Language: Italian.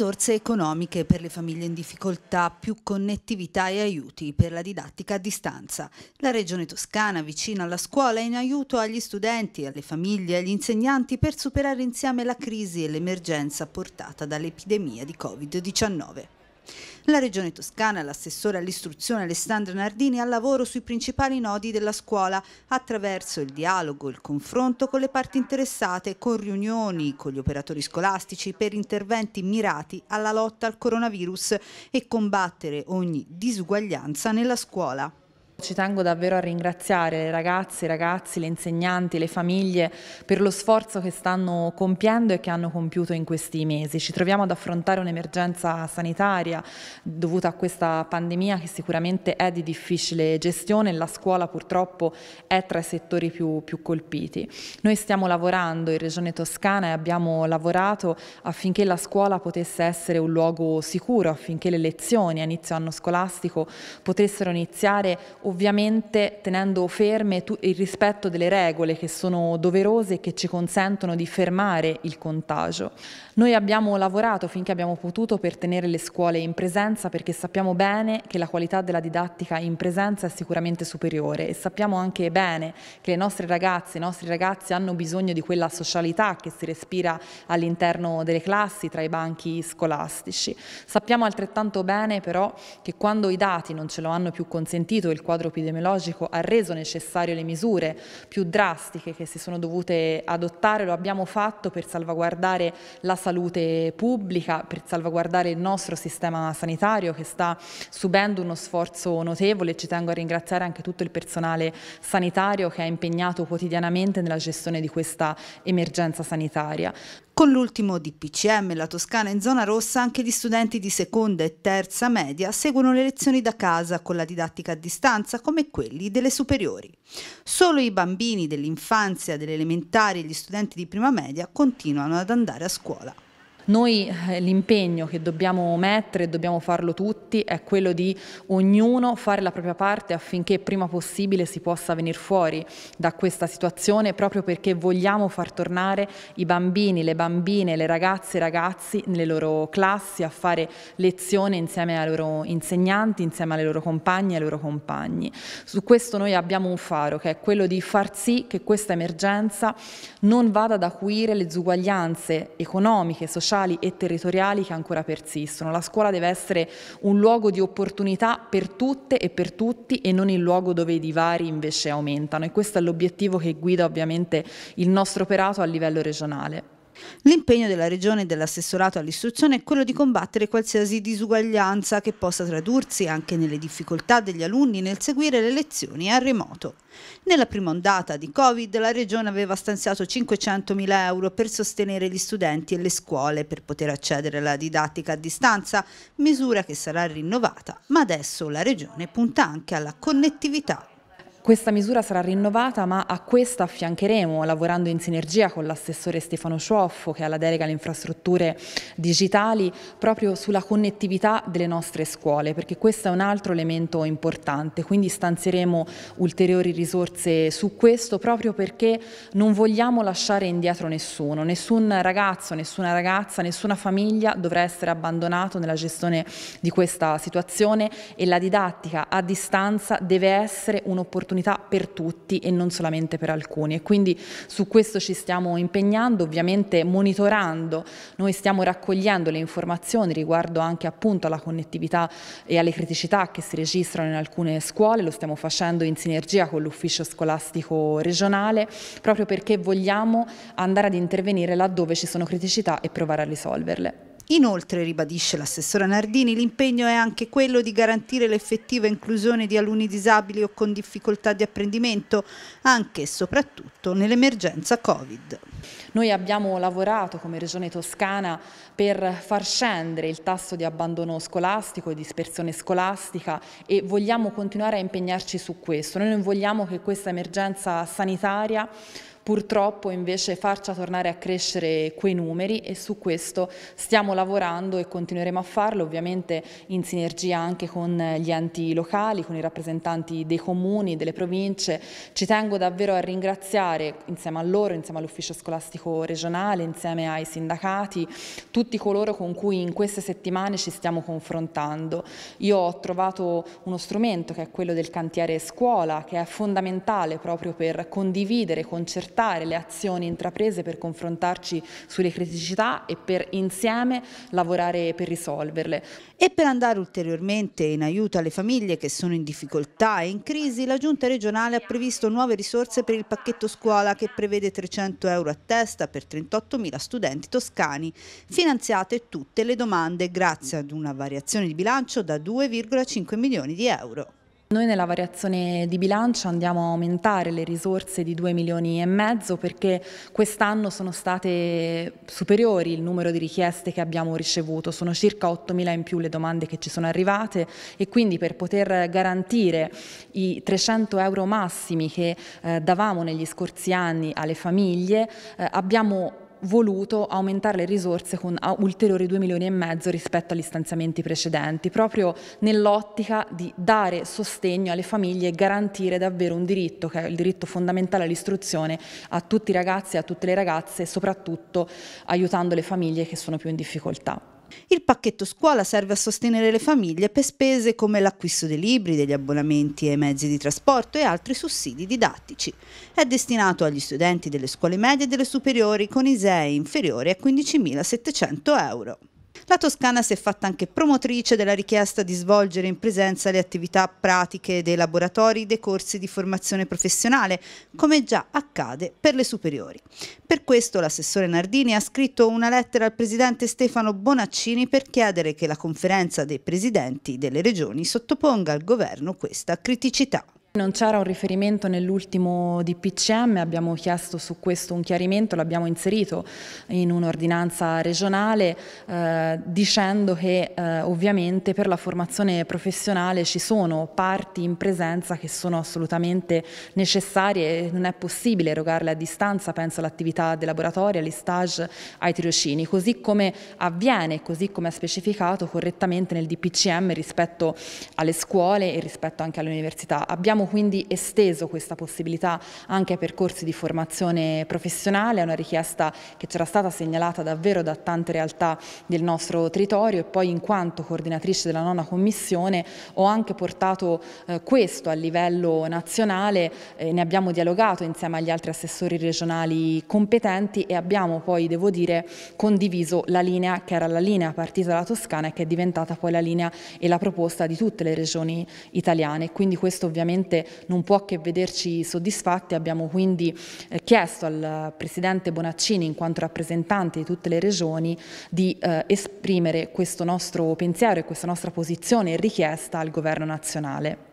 risorse economiche per le famiglie in difficoltà, più connettività e aiuti per la didattica a distanza. La regione toscana vicina alla scuola è in aiuto agli studenti, alle famiglie e agli insegnanti per superare insieme la crisi e l'emergenza portata dall'epidemia di Covid-19. La Regione Toscana, l'assessore all'istruzione Alessandro Nardini, al lavoro sui principali nodi della scuola attraverso il dialogo, il confronto con le parti interessate, con riunioni con gli operatori scolastici per interventi mirati alla lotta al coronavirus e combattere ogni disuguaglianza nella scuola. Ci tengo davvero a ringraziare le ragazze, i ragazzi, le insegnanti, le famiglie per lo sforzo che stanno compiendo e che hanno compiuto in questi mesi. Ci troviamo ad affrontare un'emergenza sanitaria dovuta a questa pandemia che sicuramente è di difficile gestione e la scuola purtroppo è tra i settori più, più colpiti. Noi stiamo lavorando in Regione Toscana e abbiamo lavorato affinché la scuola potesse essere un luogo sicuro, affinché le lezioni a inizio anno scolastico potessero iniziare ovviamente tenendo ferme il rispetto delle regole che sono doverose e che ci consentono di fermare il contagio. Noi abbiamo lavorato finché abbiamo potuto per tenere le scuole in presenza perché sappiamo bene che la qualità della didattica in presenza è sicuramente superiore e sappiamo anche bene che le nostre ragazze e i nostri ragazzi hanno bisogno di quella socialità che si respira all'interno delle classi, tra i banchi scolastici. Sappiamo altrettanto bene però che quando i dati non ce lo hanno più consentito, il quadro quadro epidemiologico ha reso necessarie le misure più drastiche che si sono dovute adottare, lo abbiamo fatto per salvaguardare la salute pubblica, per salvaguardare il nostro sistema sanitario che sta subendo uno sforzo notevole. Ci tengo a ringraziare anche tutto il personale sanitario che è impegnato quotidianamente nella gestione di questa emergenza sanitaria. Con l'ultimo DPCM la Toscana in zona rossa anche gli studenti di seconda e terza media seguono le lezioni da casa con la didattica a distanza come quelli delle superiori. Solo i bambini dell'infanzia, delle elementari e gli studenti di prima media continuano ad andare a scuola. Noi eh, l'impegno che dobbiamo mettere, dobbiamo farlo tutti, è quello di ognuno fare la propria parte affinché prima possibile si possa venire fuori da questa situazione proprio perché vogliamo far tornare i bambini, le bambine, le ragazze e i ragazzi nelle loro classi a fare lezione insieme ai loro insegnanti, insieme alle loro compagne e ai loro compagni. Su questo noi abbiamo un faro che è quello di far sì che questa emergenza non vada ad acuire le disuguaglianze economiche, sociali, sociali e territoriali che ancora persistono. La scuola deve essere un luogo di opportunità per tutte e per tutti e non il luogo dove i divari invece aumentano e questo è l'obiettivo che guida ovviamente il nostro operato a livello regionale. L'impegno della Regione e dell'assessorato all'istruzione è quello di combattere qualsiasi disuguaglianza che possa tradursi anche nelle difficoltà degli alunni nel seguire le lezioni a remoto. Nella prima ondata di Covid la Regione aveva stanziato 500.000 euro per sostenere gli studenti e le scuole per poter accedere alla didattica a distanza, misura che sarà rinnovata, ma adesso la Regione punta anche alla connettività questa misura sarà rinnovata ma a questa affiancheremo, lavorando in sinergia con l'assessore Stefano Scioffo che ha la delega alle infrastrutture digitali, proprio sulla connettività delle nostre scuole, perché questo è un altro elemento importante, quindi stanzieremo ulteriori risorse su questo proprio perché non vogliamo lasciare indietro nessuno, nessun ragazzo, nessuna ragazza, nessuna famiglia dovrà essere abbandonato nella gestione di questa situazione e la didattica a distanza deve essere un'opportunità opportunità per tutti e non solamente per alcuni e quindi su questo ci stiamo impegnando, ovviamente monitorando, noi stiamo raccogliendo le informazioni riguardo anche appunto alla connettività e alle criticità che si registrano in alcune scuole, lo stiamo facendo in sinergia con l'ufficio scolastico regionale proprio perché vogliamo andare ad intervenire laddove ci sono criticità e provare a risolverle. Inoltre, ribadisce l'assessore Nardini, l'impegno è anche quello di garantire l'effettiva inclusione di alunni disabili o con difficoltà di apprendimento, anche e soprattutto nell'emergenza Covid. Noi abbiamo lavorato come Regione Toscana per far scendere il tasso di abbandono scolastico e dispersione scolastica e vogliamo continuare a impegnarci su questo. Noi non vogliamo che questa emergenza sanitaria purtroppo invece farcia tornare a crescere quei numeri e su questo stiamo lavorando e continueremo a farlo ovviamente in sinergia anche con gli enti locali, con i rappresentanti dei comuni, delle province. Ci tengo davvero a ringraziare insieme a loro, insieme all'ufficio scolastico regionale, insieme ai sindacati, tutti coloro con cui in queste settimane ci stiamo confrontando. Io ho trovato uno strumento che è quello del cantiere scuola che è fondamentale proprio per condividere, concertare ascoltare le azioni intraprese per confrontarci sulle criticità e per insieme lavorare per risolverle. E per andare ulteriormente in aiuto alle famiglie che sono in difficoltà e in crisi, la Giunta regionale ha previsto nuove risorse per il pacchetto scuola che prevede 300 euro a testa per 38.000 studenti toscani, finanziate tutte le domande grazie ad una variazione di bilancio da 2,5 milioni di euro. Noi nella variazione di bilancio andiamo a aumentare le risorse di 2 milioni e mezzo perché quest'anno sono state superiori il numero di richieste che abbiamo ricevuto, sono circa 8 mila in più le domande che ci sono arrivate e quindi per poter garantire i 300 euro massimi che eh, davamo negli scorsi anni alle famiglie eh, abbiamo voluto aumentare le risorse con ulteriori 2 milioni e mezzo rispetto agli stanziamenti precedenti, proprio nell'ottica di dare sostegno alle famiglie e garantire davvero un diritto, che è il diritto fondamentale all'istruzione, a tutti i ragazzi e a tutte le ragazze, soprattutto aiutando le famiglie che sono più in difficoltà. Il pacchetto scuola serve a sostenere le famiglie per spese come l'acquisto dei libri, degli abbonamenti ai mezzi di trasporto e altri sussidi didattici. È destinato agli studenti delle scuole medie e delle superiori con ISEE inferiori a 15.700 euro. La Toscana si è fatta anche promotrice della richiesta di svolgere in presenza le attività pratiche dei laboratori dei corsi di formazione professionale, come già accade per le superiori. Per questo l'assessore Nardini ha scritto una lettera al presidente Stefano Bonaccini per chiedere che la conferenza dei presidenti delle regioni sottoponga al governo questa criticità. Non c'era un riferimento nell'ultimo DPCM, abbiamo chiesto su questo un chiarimento, l'abbiamo inserito in un'ordinanza regionale eh, dicendo che eh, ovviamente per la formazione professionale ci sono parti in presenza che sono assolutamente necessarie e non è possibile erogarle a distanza, penso all'attività dei laboratori, agli stage, ai tirocini, così come avviene, così come è specificato correttamente nel DPCM rispetto alle scuole e rispetto anche alle università. Abbiamo Abbiamo quindi esteso questa possibilità anche ai percorsi di formazione professionale, è una richiesta che c'era stata segnalata davvero da tante realtà del nostro territorio e poi in quanto coordinatrice della nona commissione ho anche portato eh, questo a livello nazionale, eh, ne abbiamo dialogato insieme agli altri assessori regionali competenti e abbiamo poi, devo dire, condiviso la linea che era la linea partita dalla Toscana e che è diventata poi la linea e la proposta di tutte le regioni italiane. Quindi questo ovviamente ovviamente non può che vederci soddisfatti, abbiamo quindi eh, chiesto al eh, Presidente Bonaccini, in quanto rappresentante di tutte le regioni, di eh, esprimere questo nostro pensiero e questa nostra posizione e richiesta al Governo nazionale.